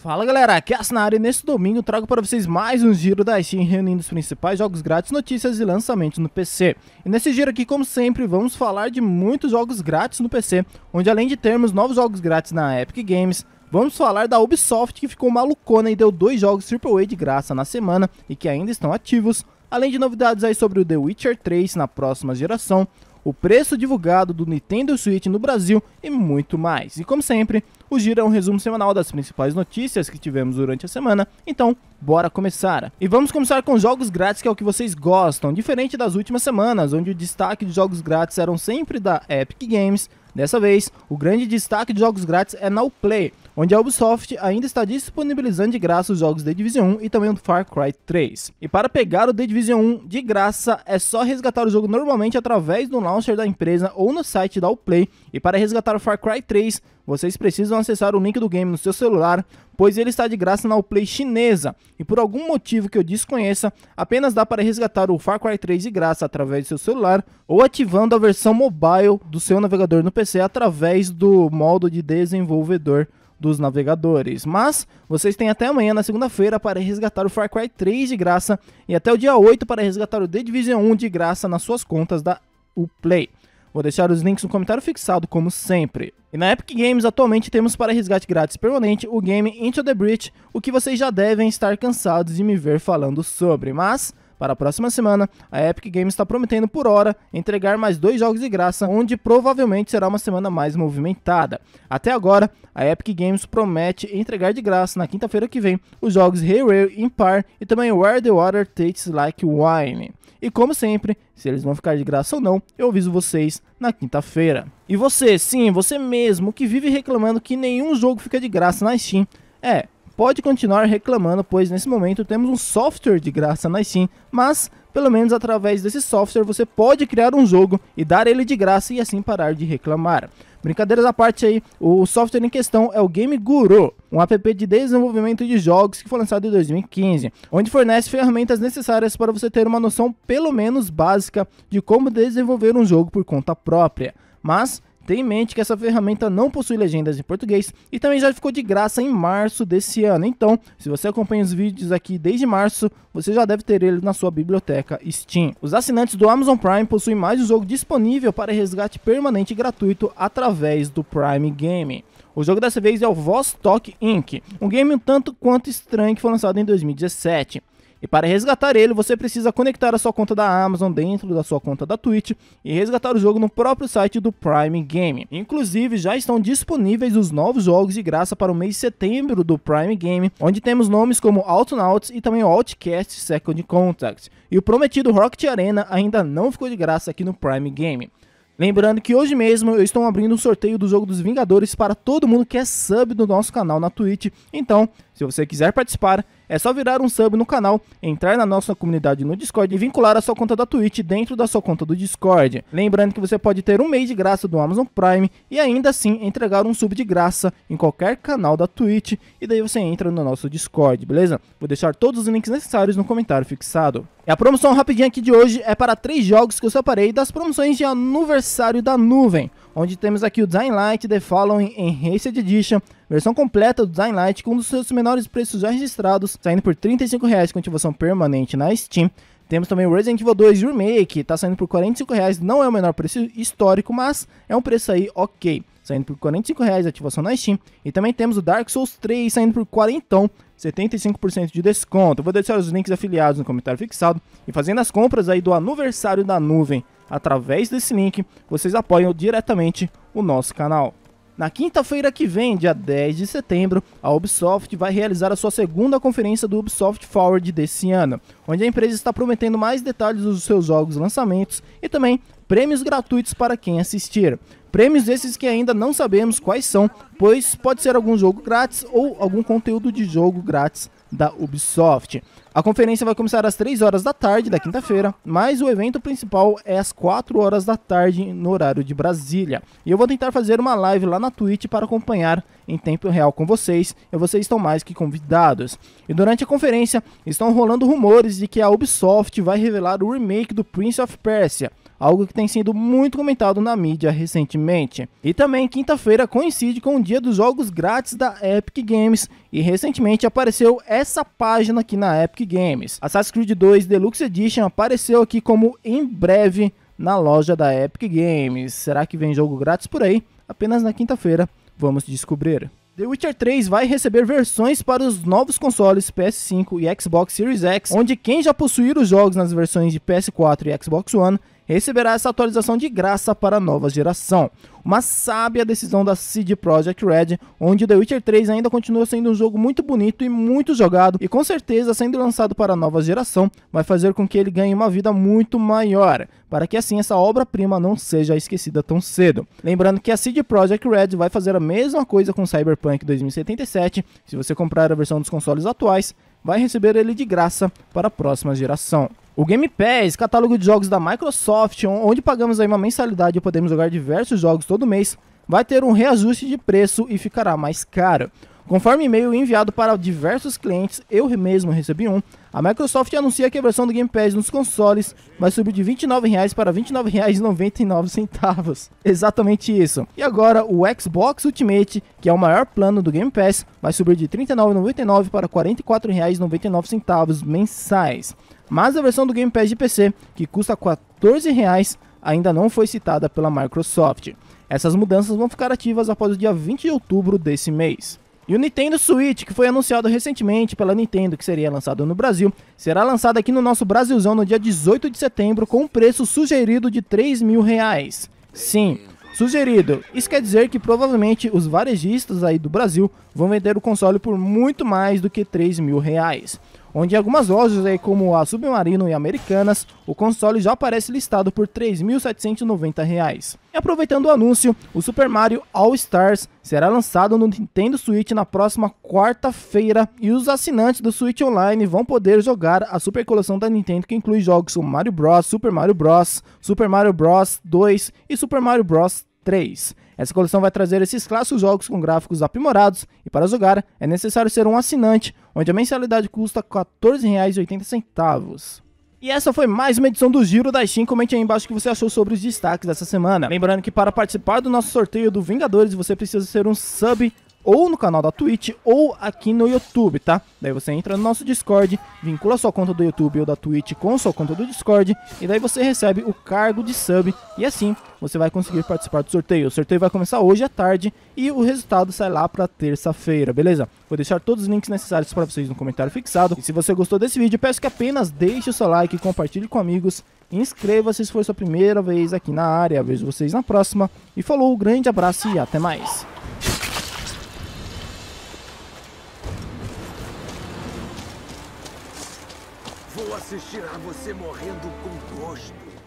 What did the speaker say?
Fala galera, aqui é a Sinara e nesse domingo trago para vocês mais um giro da Steam reunindo os principais jogos grátis, notícias e lançamentos no PC. E nesse giro aqui, como sempre, vamos falar de muitos jogos grátis no PC, onde além de termos novos jogos grátis na Epic Games, Vamos falar da Ubisoft que ficou malucona e deu dois jogos AAA de graça na semana e que ainda estão ativos, além de novidades aí sobre o The Witcher 3 na próxima geração, o preço divulgado do Nintendo Switch no Brasil e muito mais. E como sempre, o Giro é um resumo semanal das principais notícias que tivemos durante a semana, então bora começar. E vamos começar com jogos grátis, que é o que vocês gostam, diferente das últimas semanas, onde o destaque de jogos grátis eram sempre da Epic Games. Dessa vez, o grande destaque de jogos grátis é na Play, onde a Ubisoft ainda está disponibilizando de graça os jogos The Division 1 e também o Far Cry 3. E para pegar o The Division 1 de graça, é só resgatar o jogo normalmente através do launcher da empresa ou no site da Uplay, e para resgatar o Far Cry 3, vocês precisam acessar o link do game no seu celular, pois ele está de graça na Uplay chinesa, e por algum motivo que eu desconheça, apenas dá para resgatar o Far Cry 3 de graça através do seu celular ou ativando a versão mobile do seu navegador no PC através do modo de desenvolvedor dos navegadores. Mas vocês têm até amanhã, na segunda-feira, para resgatar o Far Cry 3 de graça e até o dia 8 para resgatar o The Division 1 de graça nas suas contas da Uplay. Vou deixar os links no comentário fixado, como sempre. E na Epic Games, atualmente temos para resgate grátis permanente o game Into the Breach, o que vocês já devem estar cansados de me ver falando sobre, mas para a próxima semana, a Epic Games está prometendo por hora entregar mais dois jogos de graça, onde provavelmente será uma semana mais movimentada. Até agora, a Epic Games promete entregar de graça na quinta-feira que vem os jogos in Empire e também Where the Water Tastes Like Wine. E como sempre, se eles vão ficar de graça ou não, eu aviso vocês na quinta-feira. E você, sim, você mesmo que vive reclamando que nenhum jogo fica de graça na Steam, é, pode continuar reclamando, pois nesse momento temos um software de graça na Steam, mas pelo menos através desse software você pode criar um jogo e dar ele de graça e assim parar de reclamar. Brincadeiras à parte aí, o software em questão é o Game Guru, um app de desenvolvimento de jogos que foi lançado em 2015, onde fornece ferramentas necessárias para você ter uma noção pelo menos básica de como desenvolver um jogo por conta própria. Mas Tenha em mente que essa ferramenta não possui legendas em português e também já ficou de graça em março desse ano. Então, se você acompanha os vídeos aqui desde março, você já deve ter ele na sua biblioteca Steam. Os assinantes do Amazon Prime possuem mais um jogo disponível para resgate permanente e gratuito através do Prime Game. O jogo dessa vez é o Vostok Inc., um game um tanto quanto estranho que foi lançado em 2017. E para resgatar ele, você precisa conectar a sua conta da Amazon dentro da sua conta da Twitch e resgatar o jogo no próprio site do Prime Game. Inclusive, já estão disponíveis os novos jogos de graça para o mês de setembro do Prime Game, onde temos nomes como Autonauts e também Outcast Second Contact. E o prometido Rocket Arena ainda não ficou de graça aqui no Prime Game. Lembrando que hoje mesmo eu estou abrindo um sorteio do jogo dos Vingadores para todo mundo que é sub do nosso canal na Twitch. Então, se você quiser participar, é só virar um sub no canal, entrar na nossa comunidade no Discord e vincular a sua conta da Twitch dentro da sua conta do Discord. Lembrando que você pode ter um mês de graça do Amazon Prime e ainda assim entregar um sub de graça em qualquer canal da Twitch e daí você entra no nosso Discord, beleza? Vou deixar todos os links necessários no comentário fixado. E a promoção rapidinha aqui de hoje é para três jogos que eu separei das promoções de aniversário da nuvem onde temos aqui o Design Light The Following Enhanced Edition, versão completa do Design Light, com um dos seus menores preços já registrados, saindo por R$35,00 com ativação permanente na Steam. Temos também o Resident Evil 2 Remake, está saindo por R$45,00, não é o menor preço histórico, mas é um preço aí ok, saindo por R$45,00, 45,00, ativação na Steam. E também temos o Dark Souls 3 saindo por 40, 75% de desconto. Eu vou deixar os links afiliados no comentário fixado e fazendo as compras aí do aniversário da nuvem Através desse link, vocês apoiam diretamente o nosso canal. Na quinta-feira que vem, dia 10 de setembro, a Ubisoft vai realizar a sua segunda conferência do Ubisoft Forward desse ano, onde a empresa está prometendo mais detalhes dos seus jogos lançamentos e também prêmios gratuitos para quem assistir. Prêmios esses que ainda não sabemos quais são, pois pode ser algum jogo grátis ou algum conteúdo de jogo grátis da Ubisoft. A conferência vai começar às 3 horas da tarde da quinta-feira, mas o evento principal é às 4 horas da tarde no horário de Brasília. E eu vou tentar fazer uma live lá na Twitch para acompanhar em tempo real com vocês, e vocês estão mais que convidados. E durante a conferência estão rolando rumores de que a Ubisoft vai revelar o remake do Prince of Persia algo que tem sido muito comentado na mídia recentemente. E também quinta-feira coincide com o dia dos jogos grátis da Epic Games e recentemente apareceu essa página aqui na Epic Games. Assassin's Creed 2 Deluxe Edition apareceu aqui como em breve na loja da Epic Games. Será que vem jogo grátis por aí? Apenas na quinta-feira vamos descobrir. The Witcher 3 vai receber versões para os novos consoles PS5 e Xbox Series X, onde quem já possuir os jogos nas versões de PS4 e Xbox One receberá essa atualização de graça para a nova geração. Uma sábia decisão da CD Projekt Red, onde The Witcher 3 ainda continua sendo um jogo muito bonito e muito jogado, e com certeza, sendo lançado para a nova geração, vai fazer com que ele ganhe uma vida muito maior, para que assim essa obra-prima não seja esquecida tão cedo. Lembrando que a CD Projekt Red vai fazer a mesma coisa com Cyberpunk 2077, se você comprar a versão dos consoles atuais, vai receber ele de graça para a próxima geração. O Game Pass, catálogo de jogos da Microsoft, onde pagamos aí uma mensalidade e podemos jogar diversos jogos todo mês, vai ter um reajuste de preço e ficará mais caro. Conforme e-mail enviado para diversos clientes, eu mesmo recebi um, a Microsoft anuncia que a versão do Game Pass nos consoles vai subir de R$ 29,00 para R$ 29,99. Exatamente isso. E agora o Xbox Ultimate, que é o maior plano do Game Pass, vai subir de R$ 39,99 para R$ 44,99 mensais. Mas a versão do Game Pass de PC, que custa R$ ainda não foi citada pela Microsoft. Essas mudanças vão ficar ativas após o dia 20 de outubro desse mês. E o Nintendo Switch, que foi anunciado recentemente pela Nintendo que seria lançado no Brasil, será lançado aqui no nosso Brasilzão no dia 18 de setembro com um preço sugerido de 3 mil Sim, sugerido. Isso quer dizer que provavelmente os varejistas aí do Brasil vão vender o console por muito mais do que 3 mil onde em algumas lojas aí como a Submarino e Americanas, o console já aparece listado por R$ 3.790. E aproveitando o anúncio, o Super Mario All Stars será lançado no Nintendo Switch na próxima quarta-feira e os assinantes do Switch Online vão poder jogar a super coleção da Nintendo que inclui jogos como Mario Bros, Super Mario Bros, Super Mario Bros 2 e Super Mario Bros 3. Essa coleção vai trazer esses clássicos jogos com gráficos aprimorados e para jogar é necessário ser um assinante, onde a mensalidade custa R$ 14,80. E essa foi mais uma edição do Giro da Steam. Comente aí embaixo o que você achou sobre os destaques dessa semana. Lembrando que para participar do nosso sorteio do Vingadores, você precisa ser um sub ou no canal da Twitch ou aqui no YouTube, tá? Daí você entra no nosso Discord, vincula sua conta do YouTube ou da Twitch com sua conta do Discord e daí você recebe o cargo de sub e assim você vai conseguir participar do sorteio. O sorteio vai começar hoje à tarde e o resultado sai lá para terça-feira, beleza? Vou deixar todos os links necessários para vocês no comentário fixado. E se você gostou desse vídeo, peço que apenas deixe o seu like, compartilhe com amigos, inscreva-se se for sua primeira vez aqui na área. Vejo vocês na próxima e falou, um grande abraço e até mais. assistir a você morrendo com gosto.